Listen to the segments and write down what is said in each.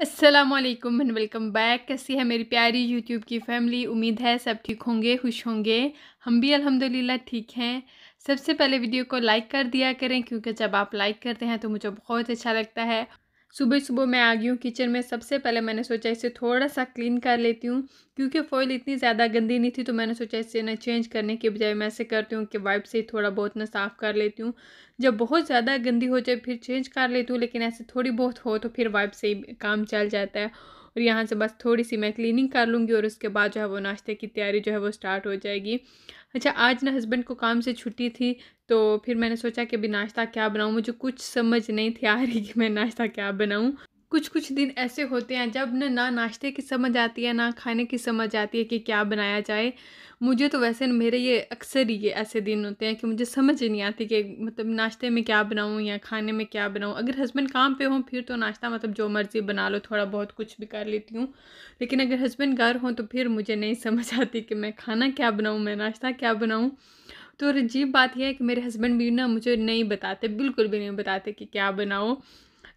Aslam and welcome back कैसी है मेरी प्यारी यूट्यूब की फैमिली उम्मीद है सब ठीक होंगे खुश होंगे हम भी अल्हम्दुलिल्लाह ठीक हैं सबसे पहले वीडियो को लाइक कर दिया करें क्योंकि जब आप लाइक करते हैं तो मुझे बहुत अच्छा लगता है सुबह सुबह मैं आ गई हूँ किचन में सबसे पहले मैंने सोचा इसे थोड़ा सा क्लीन कर लेती हूँ क्योंकि फॉइल इतनी ज़्यादा गंदी नहीं थी तो मैंने सोचा इसे ना चेंज करने के बजाय मैं ऐसे करती हूँ कि वाइप से ही थोड़ा बहुत ना साफ़ कर लेती हूँ जब बहुत ज़्यादा गंदी हो जाए फिर चेंज कर लेती हूँ लेकिन ऐसे थोड़ी बहुत हो तो फिर वाइप से ही काम चल जाता है और यहाँ से बस थोड़ी सी मैं क्लीनिंग कर लूँगी और उसके बाद जो है वो नाश्ते की तैयारी जो है वो स्टार्ट हो जाएगी अच्छा आज ना हस्बैंड को काम से छुट्टी थी तो फिर मैंने सोचा कि अभी नाश्ता क्या बनाऊँ मुझे कुछ समझ नहीं थी आ रही कि मैं नाश्ता क्या बनाऊँ कुछ कुछ दिन ऐसे होते हैं जब ना ना नाश्ते की समझ आती है ना खाने की समझ आती है कि क्या बनाया जाए मुझे तो वैसे मेरे ये अक्सर ही ये ऐसे दिन होते हैं कि मुझे समझ ही नहीं आती कि मतलब नाश्ते में क्या बनाऊँ या खाने में क्या बनाऊँ अगर हस्बैंड काम पे हों फिर तो नाश्ता मतलब जो मर्ज़ी बना लो थोड़ा बहुत कुछ भी कर लेती हूँ लेकिन अगर हस्बैंड घर हों तो फिर मुझे नहीं समझ आती कि मैं खाना क्या बनाऊँ मैं नाश्ता क्या बनाऊँ तो अजीब बात यह है कि मेरे हस्बैंड भी ना मुझे नहीं बताते बिल्कुल भी नहीं बताते कि क्या बनाओ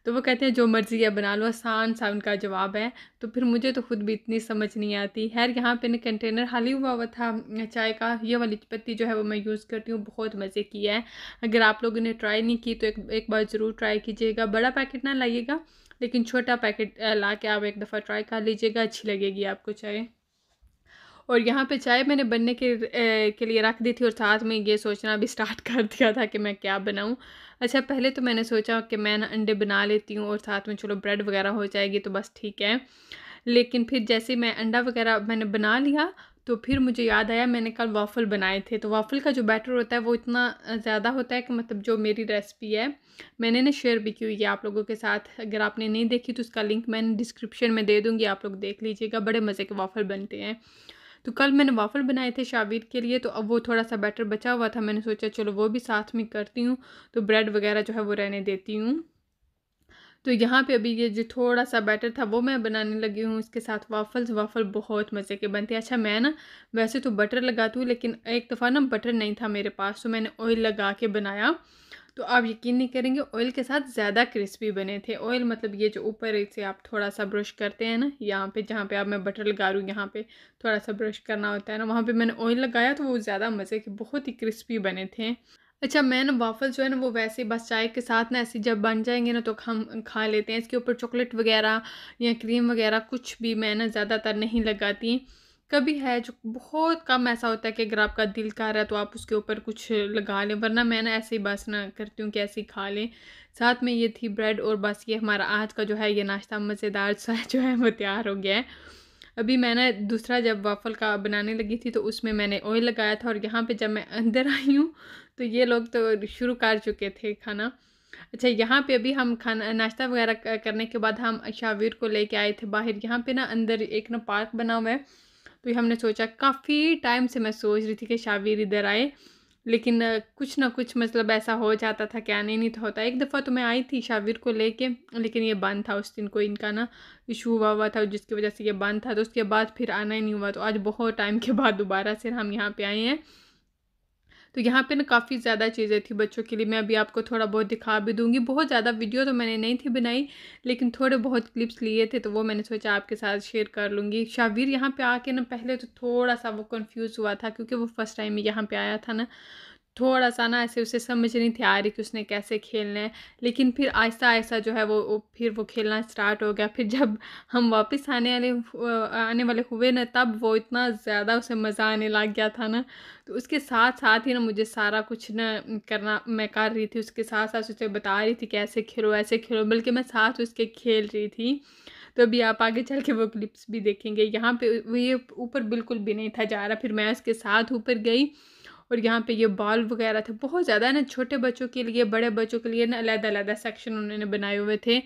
तो वो कहते हैं जो मर्ज़ी है बना लो आसान सा उनका जवाब है तो फिर मुझे तो खुद भी इतनी समझ नहीं आती खैर यहाँ पे ना कंटेनर खाली हुआ हुआ था चाय का ये वाली पत्ती जो है वो मैं यूज़ करती हूँ बहुत मज़े की है अगर आप लोगों ने ट्राई नहीं की तो एक एक बार ज़रूर ट्राई कीजिएगा बड़ा पैकेट ना लाइएगा लेकिन छोटा पैकेट ला के आप एक दफ़ा ट्राई कर लीजिएगा अच्छी लगेगी आपको चाय और यहाँ पे चाय मैंने बनने के ए, के लिए रख दी थी और साथ में ये सोचना भी स्टार्ट कर दिया था कि मैं क्या बनाऊँ अच्छा पहले तो मैंने सोचा कि मैं ना अंडे बना लेती हूँ और साथ में चलो ब्रेड वगैरह हो जाएगी तो बस ठीक है लेकिन फिर जैसे मैं अंडा वगैरह मैंने बना लिया तो फिर मुझे याद आया मैंने कल वाफल बनाए थे तो वाफल का जो बैटर होता है वो इतना ज़्यादा होता है कि मतलब जो मेरी रेसिपी है मैंने ना शेयर भी की हुई है आप लोगों के साथ अगर आपने नहीं देखी तो उसका लिंक मैंने डिस्क्रिप्शन में दे दूँगी आप लोग देख लीजिएगा बड़े मज़े के वाफल बनते हैं तो कल मैंने वाफल बनाए थे शाबीर के लिए तो अब वो थोड़ा सा बैटर बचा हुआ था मैंने सोचा चलो वो भी साथ में करती हूँ तो ब्रेड वगैरह जो है वो रहने देती हूँ तो यहाँ पे अभी ये जो थोड़ा सा बैटर था वो मैं बनाने लगी हूँ इसके साथ वाफल्स वाफल बहुत मज़े के बनते हैं अच्छा मैं ना वैसे तो बटर लगाती हूँ लेकिन एक दफ़ा ना बटर नहीं था मेरे पास तो मैंने ऑयल लगा के बनाया तो आप यकीन नहीं करेंगे ऑयल के साथ ज़्यादा क्रिस्पी बने थे ऑयल मतलब ये जो ऊपर से आप थोड़ा सा ब्रश करते हैं ना यहाँ पे जहाँ पे आप मैं बटर लगा रूँ यहाँ पे थोड़ा सा ब्रश करना होता है ना वहाँ पे मैंने ऑयल लगाया तो वो ज़्यादा मज़े के बहुत ही क्रिस्पी बने थे अच्छा मैं ना वाफल जो है ना वो वैसे बस चाय के साथ ना ऐसे जब बन जाएंगे ना तो हम खा लेते हैं इसके ऊपर चॉकलेट वगैरह या क्रीम वगैरह कुछ भी मैं ना ज़्यादातर नहीं लगाती कभी है जो बहुत कम ऐसा होता है कि अगर आपका दिल कर रहा है तो आप उसके ऊपर कुछ लगा लें वरना मैं ना ऐसे ही बस ना करती हूँ कि ऐसे ही खा लें साथ में ये थी ब्रेड और बस ये हमारा आज का जो है ये नाश्ता मज़ेदार सा जो है वो तैयार हो गया है अभी मैंने दूसरा जब वाफल का बनाने लगी थी तो उसमें मैंने ऑयल लगाया था और यहाँ पे जब मैं अंदर आई हूँ तो ये लोग तो शुरू कर चुके थे खाना अच्छा यहाँ पे अभी हम खाना नाश्ता वगैरह करने के बाद हम शावीर को लेके आए थे बाहर यहाँ पे ना अंदर एक ना पार्क बना हुआ है तो ये हमने सोचा काफ़ी टाइम से मैं सोच रही थी कि शावीर इधर आए लेकिन कुछ ना कुछ मतलब ऐसा हो जाता था क्या नहीं नहीं तो होता एक दफ़ा तो मैं आई थी शाविर को लेके लेकिन ये बंद था उस दिन को इनका ना इशू हुआ हुआ था जिसकी वजह से ये बंद था तो उसके बाद फिर आना ही नहीं हुआ तो आज बहुत टाइम के बाद दोबारा से हम यहाँ पे आए हैं तो यहाँ पे ना काफ़ी ज़्यादा चीज़ें थी बच्चों के लिए मैं अभी आपको थोड़ा बहुत दिखा भी दूँगी बहुत ज़्यादा वीडियो तो मैंने नहीं थी बनाई लेकिन थोड़े बहुत क्लिप्स लिए थे तो वो मैंने सोचा आपके साथ शेयर कर लूँगी शावीर यहाँ पर आके ना पहले तो थोड़ा सा वो कन्फ्यूज़ हुआ था क्योंकि वो फ़र्स्ट टाइम यहाँ पर आया था ना थोड़ा सा ना ऐसे उसे समझ नहीं थी आ रही कि उसने कैसे खेलना है लेकिन फिर आहिस्ता आहिस्ता जो है वो फिर वो खेलना स्टार्ट हो गया फिर जब हम वापस आने वाले आने वाले हुए ना तब वो इतना ज़्यादा उसे मज़ा आने लग गया था ना तो उसके साथ साथ ही ना मुझे सारा कुछ ना करना मैं कर रही थी उसके साथ साथ उसे बता रही थी कि ऐसे खेलो ऐसे खेलो बल्कि मैं साथ उसके खेल रही थी तो अभी आप आगे चल के वो क्लिप्स भी देखेंगे यहाँ पे ये ऊपर बिल्कुल भी नहीं था जा रहा फिर मैं उसके साथ ऊपर गई और यहाँ पे ये बॉल वगैरह थे बहुत ज़्यादा ना छोटे बच्चों के लिए बड़े बच्चों के लिए ना अलग अलग सेक्शन उन्होंने बनाए हुए थे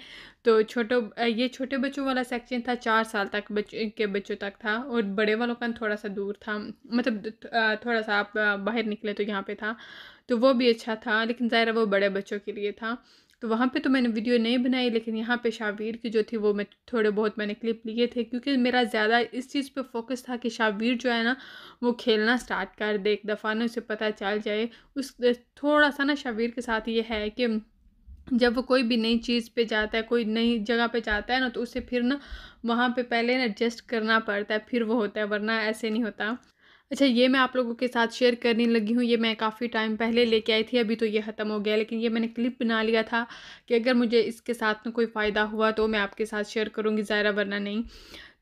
तो छोटो ये छोटे बच्चों वाला सेक्शन था चार साल तक बच्चों के बच्चों तक था और बड़े वालों का थोड़ा सा दूर था मतलब थोड़ा सा आप बाहर निकले तो यहाँ पे था तो वो भी अच्छा था लेकिन ज़ाहिर वो बड़े बच्चों के लिए था तो वहाँ पे तो मैंने वीडियो नहीं बनाई लेकिन यहाँ पे शावीर की जो थी वो मैं थोड़े बहुत मैंने क्लिप लिए थे क्योंकि मेरा ज़्यादा इस चीज़ पे फोकस था कि शावीर जो है ना वो खेलना स्टार्ट कर दे एक दफ़ा ना उसे पता चल जाए उस थोड़ा सा ना शावीर के साथ ये है कि जब वो कोई भी नई चीज़ पे जाता है कोई नई जगह पे जाता है ना तो उसे फिर ना वहाँ पे पहले ना एडजस्ट करना पड़ता है फिर वो होता है वरना ऐसे नहीं होता अच्छा ये मैं आप लोगों के साथ शेयर करने लगी हूँ ये मैं काफ़ी टाइम पहले लेके आई थी अभी तो ये ख़त्म हो गया लेकिन ये मैंने क्लिप बना लिया था कि अगर मुझे इसके साथ में कोई फ़ायदा हुआ तो मैं आपके साथ शेयर करूँगी ज़ायरा वरना नहीं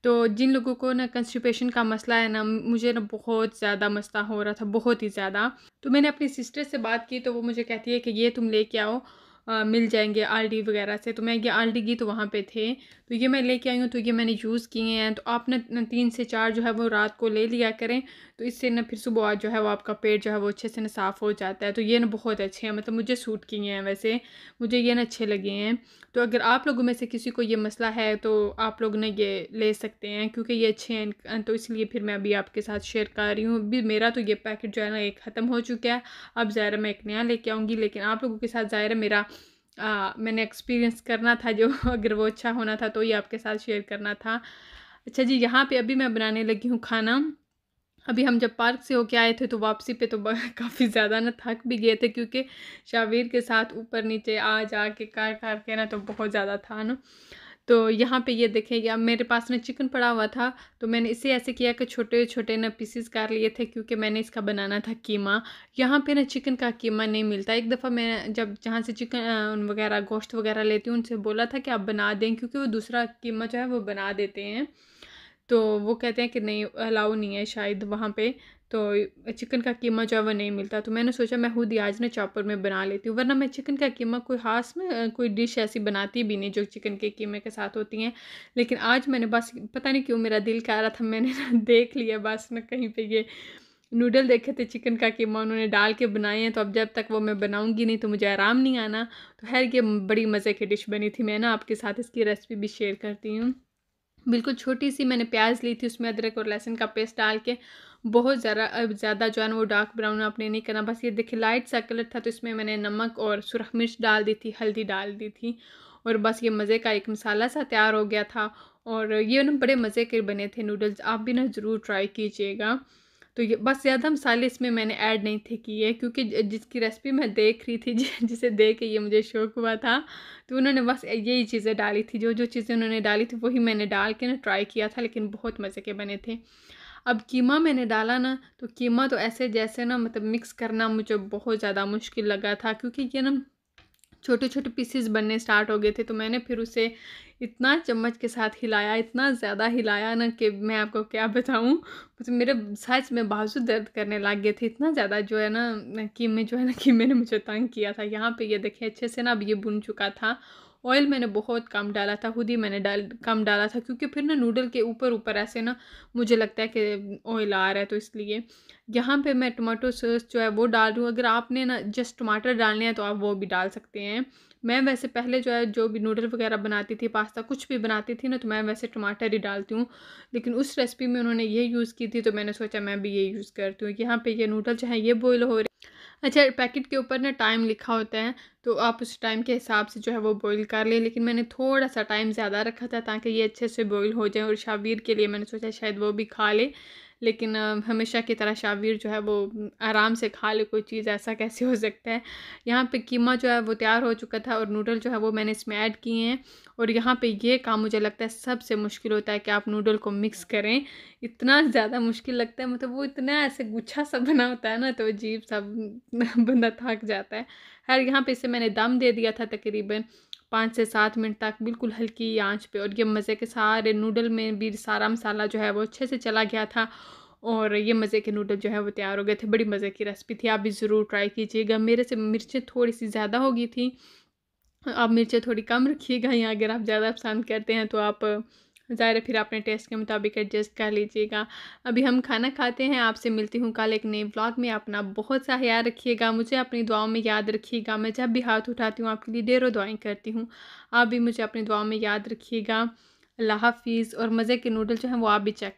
तो जिन लोगों को ना कंस्टिपेशन का मसला है ना मुझे ना बहुत ज़्यादा मसला हो रहा था बहुत ही ज़्यादा तो मैंने अपनी सिस्टर से बात की तो वो मुझे कहती है कि ये तुम ले आओ आ, मिल जाएंगे आलडी वगैरह से तो मैं ये आलडी गीत तो वहाँ पे थे तो ये मैं लेके आई हूँ तो ये मैंने यूज़ किए हैं तो आप ना तीन से चार जो है वो रात को ले लिया करें तो इससे ना फिर सुबह जो है वो आपका पेट जो है वो अच्छे से ना साफ़ हो जाता है तो ये ना बहुत अच्छे हैं मतलब मुझे सूट किए हैं वैसे मुझे ये ना अच्छे लगे हैं तो अगर आप लोगों में से किसी को ये मसला है तो आप लोग ना ये ले सकते हैं क्योंकि ये अच्छे हैं तो इसलिए फिर मैं अभी आपके साथ शेयर कर रही हूँ अभी मेरा तो ये पैकेट जो है ना एक ख़त्म हो चुका है अब ज़ाहिर मैं एक नया लेके आऊँगी लेकिन आप लोगों के साथ ज़ाहिर मेरा आ, मैंने एक्सपीरियंस करना था जो अगर वो अच्छा होना था तो ये आपके साथ शेयर करना था अच्छा जी यहाँ पे अभी मैं बनाने लगी हूँ खाना अभी हम जब पार्क से होके आए थे तो वापसी पे तो काफ़ी ज़्यादा ना थक भी गए थे क्योंकि शावीर के साथ ऊपर नीचे आ जा के कार कार के ना तो बहुत ज़्यादा था ना तो यहाँ पे ये देखें अब मेरे पास ना चिकन पड़ा हुआ था तो मैंने इसे ऐसे किया कि छोटे छोटे ना पीसीस कर लिए थे क्योंकि मैंने इसका बनाना था कीमा यहाँ पे ना चिकन का कीमा नहीं मिलता एक दफ़ा मैं जब जहाँ से चिकन वगैरह गोश्त वगैरह लेती हूँ उनसे बोला था कि आप बना दें क्योंकि वो दूसरा कीमा जो है वो बना देते हैं तो वो कहते हैं कि नहीं अलाउ नहीं है शायद वहाँ पे तो चिकन का कीमा जो है वो नहीं मिलता तो मैंने सोचा मैं खुद ही आज ना चॉपर में बना लेती हूँ वरना मैं चिकन का कीमा कोई खास में कोई डिश ऐसी बनाती भी नहीं जो चिकन के कीमे के साथ होती हैं लेकिन आज मैंने बस पता नहीं क्यों मेरा दिल कह रहा था मैंने ना देख लिया बस ना कहीं पर ये नूडल देखे थे चिकन का कीमा उन्होंने डाल के बनाए हैं तो अब जब तक वो मैं बनाऊंगी नहीं तो मुझे आराम नहीं आना तो खैर ये बड़ी मज़े की डिश बनी थी मैं ना आपके साथ इसकी रेसिपी भी शेयर करती हूँ बिल्कुल छोटी सी मैंने प्याज ली थी उसमें अदरक और लहसुन का पेस्ट डाल के बहुत ज़्यादा ज़्यादा जो है ना वो डार्क ब्राउन आपने नहीं करना बस ये देखिए लाइट सा कलर था तो इसमें मैंने नमक और सुरख मिर्च डाल दी थी हल्दी डाल दी थी और बस ये मज़े का एक मसाला सा तैयार हो गया था और ये ना बड़े मज़े के बने थे नूडल्स आप भी ना ज़रूर ट्राई कीजिएगा तो ये बस ज़्यादा मसाले इसमें मैंने ऐड नहीं थे किए क्योंकि जिसकी रेसिपी मैं देख रही थी जिसे देख के ये मुझे शौक हुआ था तो उन्होंने बस यही चीज़ें डाली थी जो जो चीज़ें उन्होंने डाली थी वही मैंने डाल के ना ट्राई किया था लेकिन बहुत मज़े के बने थे अब कीमा मैंने डाला ना तो कीमा तो ऐसे जैसे ना मतलब मिक्स करना मुझे बहुत ज़्यादा मुश्किल लगा था क्योंकि ये ना छोटे छोटे पीसेस बनने स्टार्ट हो गए थे तो मैंने फिर उसे इतना चम्मच के साथ हिलाया इतना ज़्यादा हिलाया ना कि मैं आपको क्या बताऊँ मतलब मेरे सच में बाजू दर्द करने लग गए थे इतना ज़्यादा जो है ना कि मैं जो है ना कि मैंने मुझे तंग किया था यहाँ पे ये देखें अच्छे से ना अब ये बुन चुका था ऑयल मैंने बहुत कम डाला था खुद ही मैंने डाल कम डाला था क्योंकि फिर ना नूडल के ऊपर ऊपर ऐसे ना मुझे लगता है कि ऑयल आ रहा है तो इसलिए यहाँ पे मैं टमाटो सॉस जो है वो डाल रही हूँ अगर आपने ना जस्ट टमाटर डालने हैं तो आप वो भी डाल सकते हैं मैं वैसे पहले जो है जो भी नूडल वगैरह बनाती थी पास्ता कुछ भी बनाती थी ना तो मैं वैसे टमाटर ही डालती हूँ लेकिन उस रेसिपी में उन्होंने ये यूज़ की थी तो मैंने सोचा मैं भी ये यूज़ करती हूँ यहाँ पे ये नूडल जो है ये बॉयल हो रहे अच्छा पैकेट के ऊपर ना टाइम लिखा होता है तो आप उस टाइम के हिसाब से जो है वो बॉईल कर लें लेकिन मैंने थोड़ा सा टाइम ज़्यादा रखा था ताकि ये अच्छे से बॉईल हो जाए और शावीर के लिए मैंने सोचा शायद वो भी खा ले लेकिन हमेशा की तरह शावीर जो है वो आराम से खा ले कोई चीज़ ऐसा कैसे हो सकता है यहाँ पे कीमा जो है वो तैयार हो चुका था और नूडल जो है वो मैंने इसमें ऐड किए हैं और यहाँ पे ये काम मुझे लगता है सबसे मुश्किल होता है कि आप नूडल को मिक्स करें इतना ज़्यादा मुश्किल लगता है मतलब वो इतना ऐसे गुच्छा सा बना होता है ना तो अजीब सा बंदा थक जाता है खैर यहाँ पे इसे मैंने दम दे दिया था तकरीबन पाँच से सात मिनट तक बिल्कुल हल्की आंच पे और ये मज़े के सारे नूडल में भी सारा मसाला जो है वो अच्छे से चला गया था और ये मज़े के नूडल जो है वो तैयार हो गए थे बड़ी मज़े की रेसिपी थी आप भी ज़रूर ट्राई कीजिएगा मेरे से मिर्चें थोड़ी सी ज़्यादा हो गई थी आप मिर्चें थोड़ी कम रखिएगा या अगर आप ज़्यादा पसंद करते हैं तो आप ज़ाहिर फिर अपने टेस्ट के मुताबिक एडजस्ट कर लीजिएगा अभी हम खाना खाते हैं आपसे मिलती हूँ कल एक नए ब्लॉग में अपना बहुत सा ख्याल रखिएगा मुझे अपनी दुआओं में याद रखिएगा मैं जब भी हाथ उठाती हूँ आपके लिए ढेरों दुआएँ करती हूँ आप भी मुझे अपनी दुआओं में याद रखिएगा अल्लाह हाफिज़ और मज़े के नूडल जो हैं वो आप भी चेक